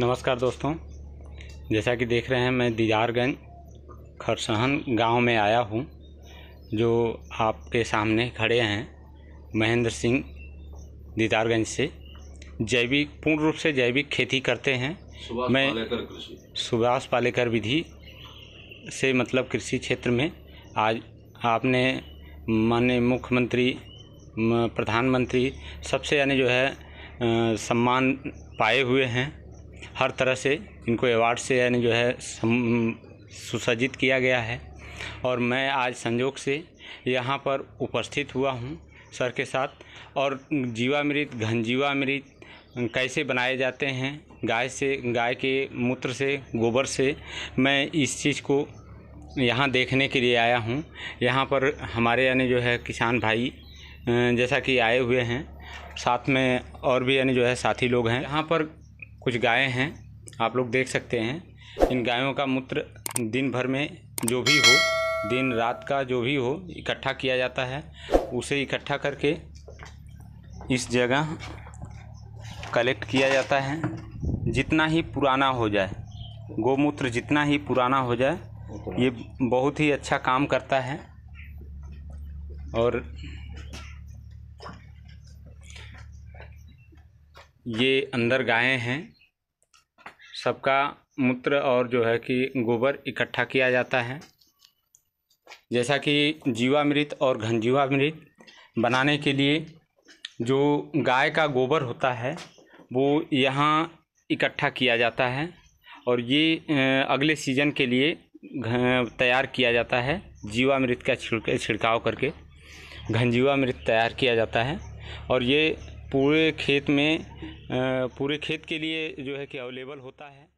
नमस्कार दोस्तों जैसा कि देख रहे हैं मैं दीदारगंज खरसहन गांव में आया हूं जो आपके सामने खड़े हैं महेंद्र सिंह दीदारगंज से जैविक पूर्ण रूप से जैविक खेती करते हैं मैं सुभाष पालेकर विधि से मतलब कृषि क्षेत्र में आज आपने माननीय मुख्यमंत्री प्रधानमंत्री सबसे यानी जो है सम्मान पाए हुए हैं हर तरह से इनको अवार्ड से यानी जो है सुसज्जित किया गया है और मैं आज संजोक से यहाँ पर उपस्थित हुआ हूँ सर के साथ और जीवामृत घनजीवामृत कैसे बनाए जाते हैं गाय से गाय के मूत्र से गोबर से मैं इस चीज़ को यहाँ देखने के लिए आया हूँ यहाँ पर हमारे यानी जो है किसान भाई जैसा कि आए हुए हैं साथ में और भी यानी जो है साथी लोग हैं यहाँ पर कुछ गायें हैं आप लोग देख सकते हैं इन गायों का मूत्र दिन भर में जो भी हो दिन रात का जो भी हो इकट्ठा किया जाता है उसे इकट्ठा करके इस जगह कलेक्ट किया जाता है जितना ही पुराना हो जाए गोमूत्र जितना ही पुराना हो जाए ये बहुत ही अच्छा काम करता है और ये अंदर गायें हैं सबका मूत्र और जो है कि गोबर इकट्ठा किया जाता है जैसा कि जीवामृत और घनजीवामृत बनाने के लिए जो गाय का गोबर होता है वो यहाँ इकट्ठा किया जाता है और ये अगले सीजन के लिए तैयार किया जाता है जीवामृत का छिड़के छिड़काव करके घनजीवामृत तैयार किया जाता है और ये पूरे खेत में पूरे खेत के लिए जो है कि अवेलेबल होता है